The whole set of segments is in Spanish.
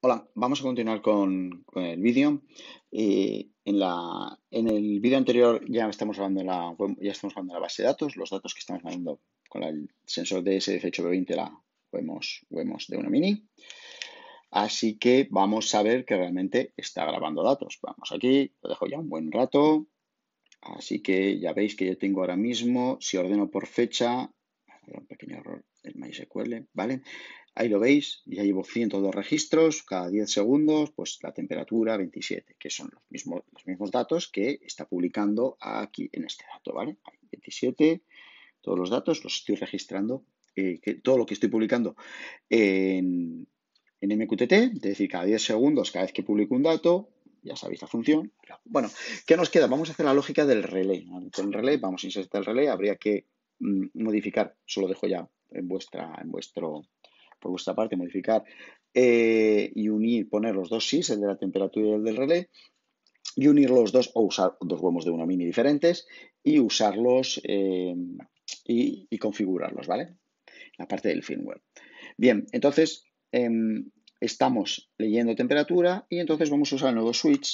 Hola, vamos a continuar con, el vídeo. en, el vídeo anterior ya estamos, hablando de la, base de datos, los datos que estamos mandando con el sensor DS18B20, la vemos de una mini. Así que vamos a ver que realmente está grabando datos. Vamos aquí, lo dejo ya un buen rato. Así que ya veis que yo tengo ahora mismo, si ordeno por fecha, un pequeño error MySQL, ¿vale? Ahí lo veis, ya llevo 102 registros, cada 10 segundos, pues la temperatura 27, que son los mismos, datos que está publicando aquí en este dato, ¿vale? 27, todos los datos los estoy registrando, eh, todo lo que estoy publicando en, MQTT, es decir, cada 10 segundos, cada vez que publico un dato, ya sabéis la función. Bueno, ¿qué nos queda? Vamos a hacer la lógica del relé. Con el relé vamos a insertar el relé, habría que mm, modificar, solo dejo ya en vuestra, en vuestro, por vuestra parte, modificar eh, y unir, poner los dos SIS, el de la temperatura y el del relé, y unir los dos o usar dos huevos de una mini diferentes y usarlos eh, y, configurarlos, ¿vale? La parte del firmware. Bien, entonces em, estamos leyendo temperatura y entonces vamos a usar el nuevo switch,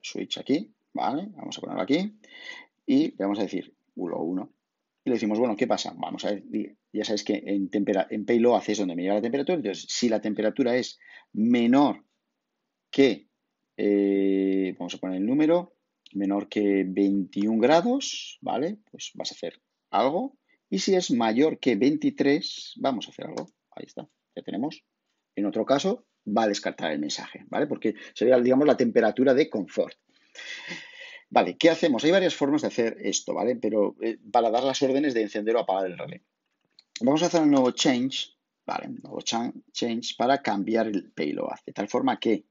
switch aquí, ¿vale? Vamos a ponerlo aquí y le vamos a decir 1, 1 y le decimos, bueno, ¿qué pasa? Vamos a ver, ya sabes que en, payload haces donde me la temperatura, entonces si la temperatura es menor que, eh, vamos a poner el número, menor que 21 grados, ¿vale? Pues vas a hacer algo. Y si es mayor que 23, vamos a hacer algo. Ahí está, ya tenemos. En otro caso, va a descartar el mensaje, ¿vale? Porque sería, digamos, la temperatura de confort. Vale, ¿qué hacemos? Hay varias formas de hacer esto, ¿vale? Pero eh, para dar las órdenes de encender o apagar el relé. Vamos a hacer un nuevo change, ¿vale? Un nuevo change para cambiar el payload. De tal forma que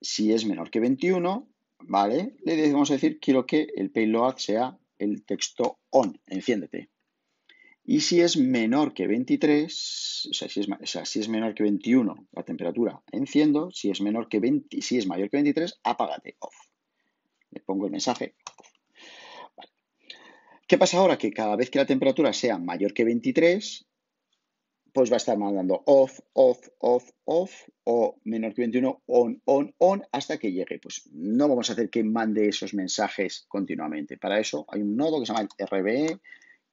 si es menor que 21, ¿vale? Le vamos a decir quiero que el payload sea el texto on, enciéndete. Y si es menor que 23, o sea, si es, menor que 21, la temperatura enciendo. Si es, menor que si es mayor que 23, apágate, off le pongo el mensaje. ¿Qué pasa ahora? Que cada vez que la temperatura sea mayor que 23, pues va a estar mandando off, off, off, off, o menor que 21, on, on, on, hasta que llegue. Pues no vamos a hacer que mande esos mensajes continuamente. Para eso hay un nodo que se llama RBE,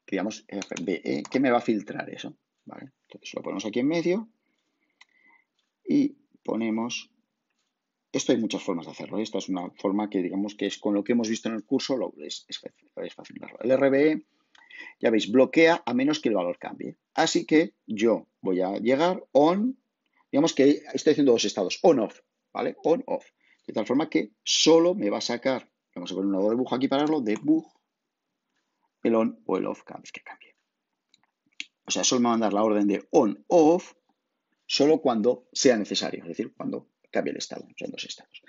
que digamos RBE, que me va a filtrar eso. Entonces lo ponemos aquí en medio y ponemos esto hay muchas formas de hacerlo. ¿eh? Esta es una forma que digamos que es con lo que hemos visto en el curso, lo, es, es, es El RBE, ya veis, bloquea a menos que el valor cambie. Así que yo voy a llegar on, digamos que estoy haciendo dos estados, on-off, ¿vale? On-off. De tal forma que solo me va a sacar, vamos a poner un nuevo de aquí para verlo, de bug, el on o el off cada vez que cambie. O sea, solo me va a mandar la orden de on-off solo cuando sea necesario, es decir, cuando cambia el estado, son dos estados.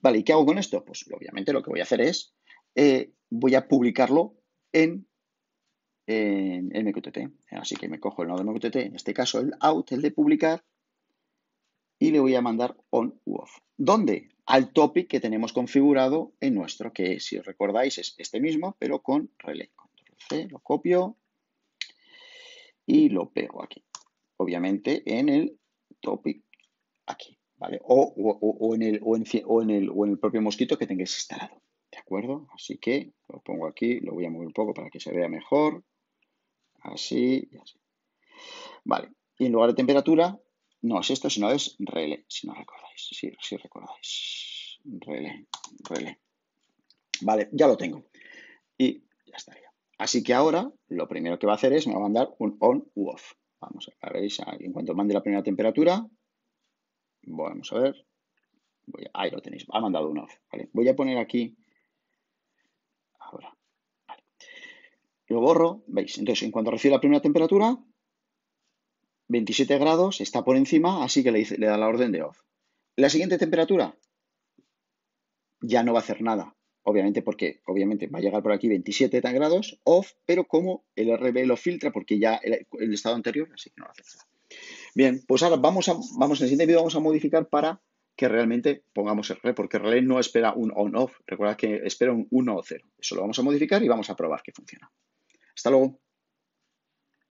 Vale, ¿y qué hago con esto? Pues obviamente lo que voy a hacer es, eh, voy a publicarlo en, MQTT. Así que me cojo el nodo MQTT, en este caso el out, el de publicar, y le voy a mandar on u off. ¿Dónde? Al topic que tenemos configurado en nuestro, que si os recordáis es este mismo, pero con relé. Control C, lo copio y lo pego aquí. Obviamente en el topic aquí. ¿vale? O, en el, o, en, el, propio mosquito que tengáis instalado, ¿de acuerdo? Así que lo pongo aquí, lo voy a mover un poco para que se vea mejor, así y así. Vale, y en lugar de temperatura, no es esto, sino es relé, si no recordáis, si, si recordáis, relé, relé. Vale, ya lo tengo. Y ya estaría. Así que ahora lo primero que va a hacer es me va a mandar un on u off. Vamos a ver, en cuanto mande la primera temperatura, Vamos a ver. ahí lo tenéis. Ha mandado un off. Voy a poner aquí. Ahora. Lo borro. ¿Veis? Entonces, en cuanto recibe la primera temperatura, 27 grados, está por encima, así que le, da la orden de off. La siguiente temperatura ya no va a hacer nada obviamente porque obviamente va a llegar por aquí 27 grados off, pero como el RB lo filtra porque ya el, estado anterior, así que no lo hace. Bien, pues ahora vamos a, vamos, en el siguiente vídeo vamos a modificar para que realmente pongamos el relé, porque el relé no espera un on-off, recuerda que espera un 1 o 0. Eso lo vamos a modificar y vamos a probar que funciona. Hasta luego.